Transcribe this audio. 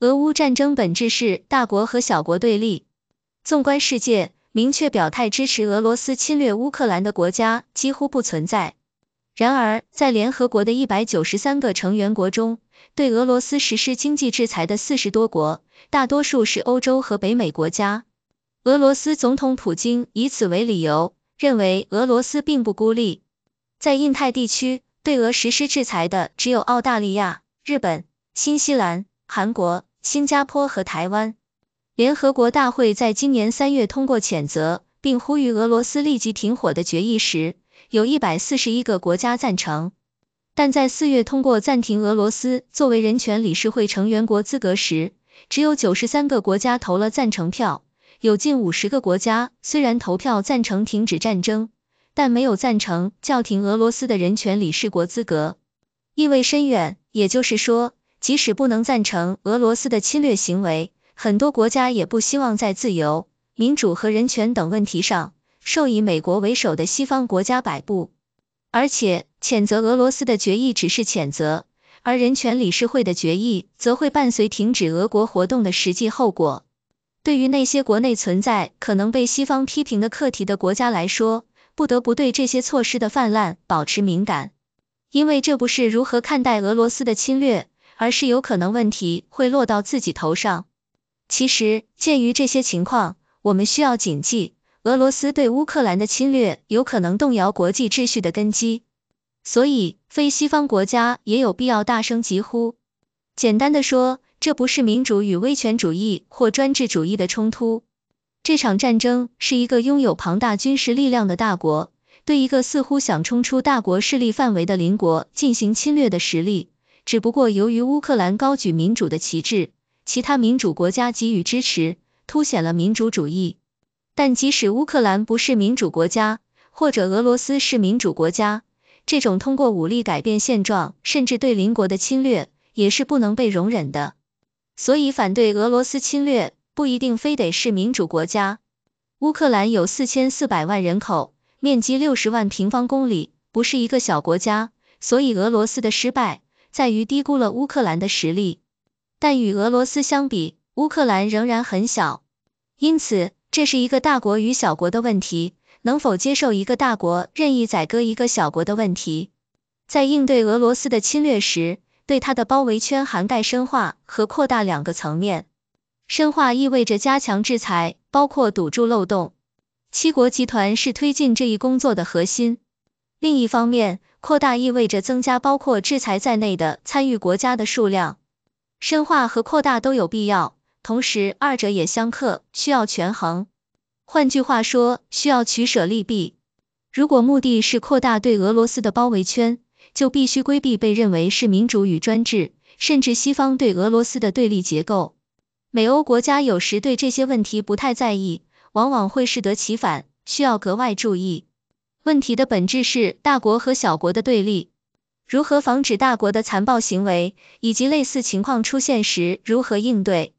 俄乌战争本质是大国和小国对立。纵观世界，明确表态支持俄罗斯侵略乌克兰的国家几乎不存在。然而，在联合国的一百九十三个成员国中，对俄罗斯实施经济制裁的四十多国，大多数是欧洲和北美国家。俄罗斯总统普京以此为理由，认为俄罗斯并不孤立。在印太地区，对俄实施制裁的只有澳大利亚、日本、新西兰、韩国。新加坡和台湾。联合国大会在今年三月通过谴责并呼吁俄罗斯立即停火的决议时，有一百四十一个国家赞成；但在四月通过暂停俄罗斯作为人权理事会成员国资格时，只有九十三个国家投了赞成票。有近五十个国家虽然投票赞成停止战争，但没有赞成叫停俄罗斯的人权理事国资格。意味深远，也就是说。即使不能赞成俄罗斯的侵略行为，很多国家也不希望在自由、民主和人权等问题上受以美国为首的西方国家摆布。而且，谴责俄罗斯的决议只是谴责，而人权理事会的决议则会伴随停止俄国活动的实际后果。对于那些国内存在可能被西方批评的课题的国家来说，不得不对这些措施的泛滥保持敏感，因为这不是如何看待俄罗斯的侵略。而是有可能问题会落到自己头上。其实，鉴于这些情况，我们需要谨记，俄罗斯对乌克兰的侵略有可能动摇国际秩序的根基，所以非西方国家也有必要大声疾呼。简单的说，这不是民主与威权主义或专制主义的冲突，这场战争是一个拥有庞大军事力量的大国对一个似乎想冲出大国势力范围的邻国进行侵略的实力。只不过由于乌克兰高举民主的旗帜，其他民主国家给予支持，凸显了民主主义。但即使乌克兰不是民主国家，或者俄罗斯是民主国家，这种通过武力改变现状，甚至对邻国的侵略，也是不能被容忍的。所以反对俄罗斯侵略不一定非得是民主国家。乌克兰有四千四百万人口，面积六十万平方公里，不是一个小国家。所以俄罗斯的失败。在于低估了乌克兰的实力，但与俄罗斯相比，乌克兰仍然很小，因此这是一个大国与小国的问题，能否接受一个大国任意宰割一个小国的问题。在应对俄罗斯的侵略时，对它的包围圈涵盖深化和扩大两个层面，深化意味着加强制裁，包括堵住漏洞。七国集团是推进这一工作的核心。另一方面，扩大意味着增加包括制裁在内的参与国家的数量，深化和扩大都有必要，同时二者也相克，需要权衡。换句话说，需要取舍利弊。如果目的是扩大对俄罗斯的包围圈，就必须规避被认为是民主与专制，甚至西方对俄罗斯的对立结构。美欧国家有时对这些问题不太在意，往往会适得其反，需要格外注意。问题的本质是大国和小国的对立，如何防止大国的残暴行为，以及类似情况出现时如何应对。